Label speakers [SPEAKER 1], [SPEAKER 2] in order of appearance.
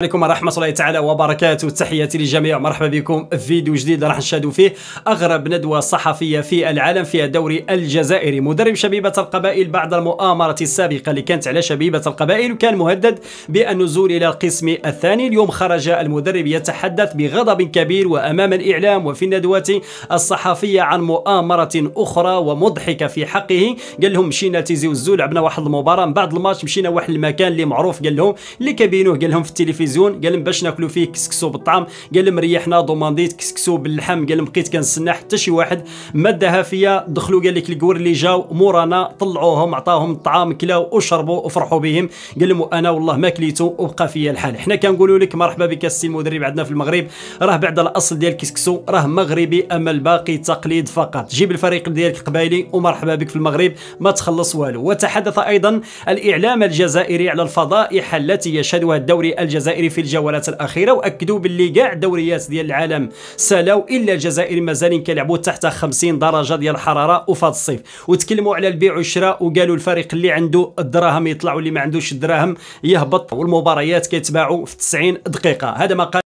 [SPEAKER 1] السلام عليكم ورحمة الله تعالى وبركاته تحياتي للجميع مرحبا بكم في فيديو جديد راح نشاهدوا فيه أغرب ندوة صحفية في العالم في الدوري الجزائري مدرب شبيبة القبائل بعد المؤامرة السابقة اللي كانت على شبيبة القبائل وكان مهدد بالنزول إلى القسم الثاني اليوم خرج المدرب يتحدث بغضب كبير وأمام الإعلام وفي الندوه الصحفية عن مؤامرة أخرى ومضحكة في حقه قال لهم مشينا تيزي وزو لعبنا واحد المباراة من بعد الماتش مشينا واحد المكان اللي معروف قال لهم اللي كابينوه قال لهم في التلفزيون التلفزيون قال لهم باش ناكلوا فيه كسكسو بالطعم قال لهم ريحنا دومانديت كسكسو باللحم قال لهم بقيت كنستنى حتى شي واحد مدها فيا دخلوا قال لك الكور اللي جاو مورانا طلعوهم عطاهم الطعام كلاو وشربوا وفرحوا بهم قال لهم انا والله ما كليتو وبقى فيا الحال حنا كنقولوا لك مرحبا بك السي المدرب عندنا في المغرب راه بعد الاصل ديال كسكسو راه مغربي اما الباقي تقليد فقط جيب الفريق ديالك قبايلي ومرحبا بك في المغرب ما تخلص والو وتحدث ايضا الاعلام الجزائري على الفضائح التي يشهدها الدوري الجزائري الجزائري في الجولات الاخيره واكدوا باللي كاع الدوريات ديال العالم سالاو الا الجزائر مازالين كيلعبوا تحت 50 درجه ديال الحراره وفي هذا الصيف وتكلموا على البيع والشراء وقالوا الفريق اللي عنده الدراهم يطلع واللي ما عندوش الدراهم يهبط والمباريات كيتباعوا في 90 دقيقه هذا ما قال